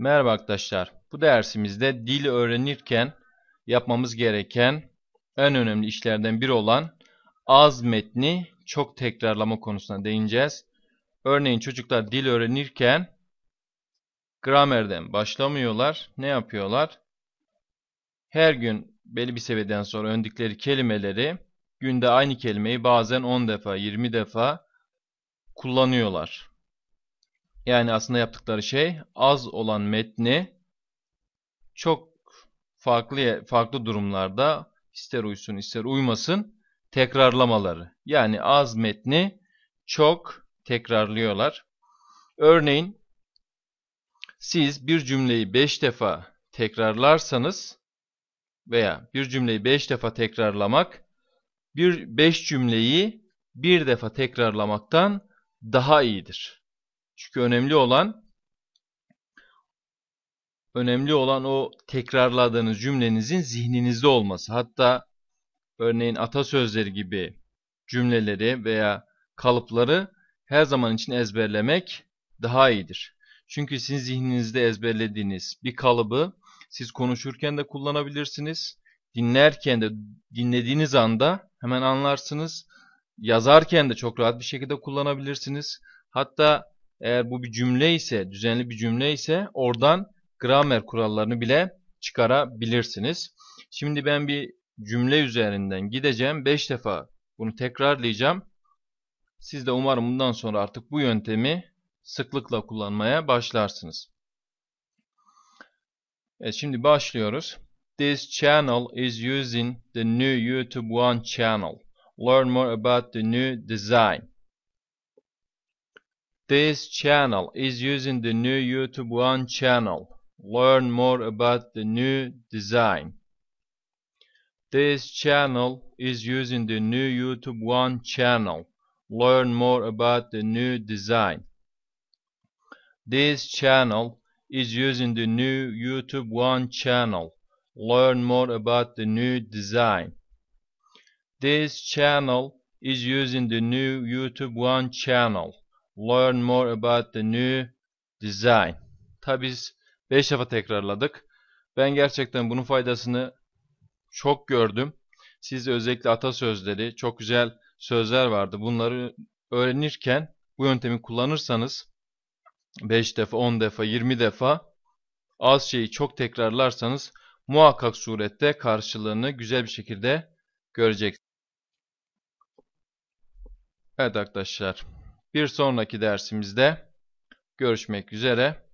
Merhaba arkadaşlar. Bu dersimizde dil öğrenirken yapmamız gereken en önemli işlerden biri olan az metni çok tekrarlama konusuna değineceğiz. Örneğin çocuklar dil öğrenirken gramerden başlamıyorlar. Ne yapıyorlar? Her gün belli bir seviyeden sonra öndükleri kelimeleri günde aynı kelimeyi bazen 10 defa 20 defa kullanıyorlar. Yani aslında yaptıkları şey az olan metni çok farklı farklı durumlarda ister uysun ister uymasın tekrarlamaları. Yani az metni çok tekrarlıyorlar. Örneğin siz bir cümleyi 5 defa tekrarlarsanız veya bir cümleyi 5 defa tekrarlamak bir 5 cümleyi bir defa tekrarlamaktan daha iyidir. Çünkü önemli olan önemli olan o tekrarladığınız cümlenizin zihninizde olması. Hatta örneğin atasözleri gibi cümleleri veya kalıpları her zaman için ezberlemek daha iyidir. Çünkü sizin zihninizde ezberlediğiniz bir kalıbı siz konuşurken de kullanabilirsiniz. Dinlerken de dinlediğiniz anda hemen anlarsınız. Yazarken de çok rahat bir şekilde kullanabilirsiniz. Hatta eğer bu bir cümle ise, düzenli bir cümle ise oradan gramer kurallarını bile çıkarabilirsiniz. Şimdi ben bir cümle üzerinden gideceğim. 5 defa bunu tekrarlayacağım. Siz de umarım bundan sonra artık bu yöntemi sıklıkla kullanmaya başlarsınız. Evet, şimdi başlıyoruz. This channel is using the new YouTube One channel. Learn more about the new design. This channel is using the new YouTube One channel. Learn more about the new design. This channel is using the new YouTube One channel. Learn more about the new design. This channel is using the new YouTube One channel. Learn more about the new design. This channel is using the new YouTube One channel Learn more about the new design. Tabi 5 defa tekrarladık. Ben gerçekten bunun faydasını çok gördüm. Siz özellikle atasözleri, çok güzel sözler vardı. Bunları öğrenirken bu yöntemi kullanırsanız 5 defa, 10 defa, 20 defa az şeyi çok tekrarlarsanız muhakkak surette karşılığını güzel bir şekilde göreceksiniz. Evet arkadaşlar. Bir sonraki dersimizde görüşmek üzere.